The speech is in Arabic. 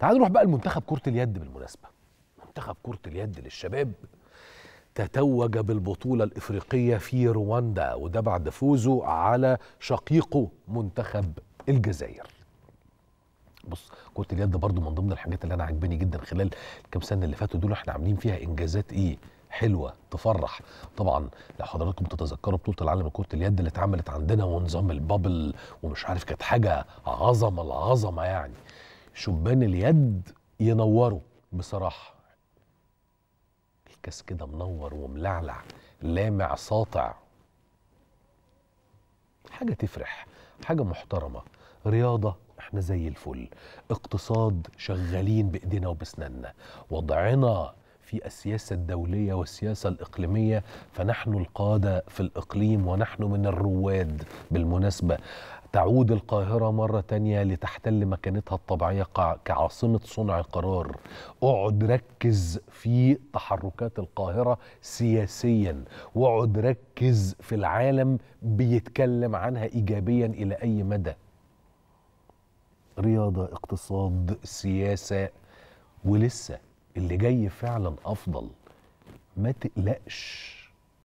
تعالوا نروح بقى لمنتخب كرة اليد بالمناسبة منتخب كرة اليد للشباب تتوج بالبطولة الإفريقية في رواندا وده بعد فوزه على شقيقه منتخب الجزائر بص كرة اليد برضو من ضمن الحاجات اللي أنا عاجبني جدا خلال الكام سنة اللي فاتوا دول احنا عاملين فيها إنجازات إيه حلوه تفرح طبعا لو حضراتكم تتذكروا بطوله العالم لكره اليد اللي اتعملت عندنا ونظام البابل ومش عارف كانت حاجه عظمه العظمه يعني شبان اليد ينوروا بصراحه الكاس كده منور وملعلع لامع ساطع حاجه تفرح حاجه محترمه رياضه احنا زي الفل اقتصاد شغالين بايدينا وبسناننا وضعنا في السياسه الدوليه والسياسه الاقليميه فنحن القاده في الاقليم ونحن من الرواد بالمناسبه تعود القاهرة مرة تانية لتحتل مكانتها الطبيعية كعاصمة صنع قرار اقعد ركز في تحركات القاهرة سياسيا واقعد ركز في العالم بيتكلم عنها إيجابيا إلى أي مدى رياضة اقتصاد سياسة ولسه اللي جاي فعلا أفضل ما تقلقش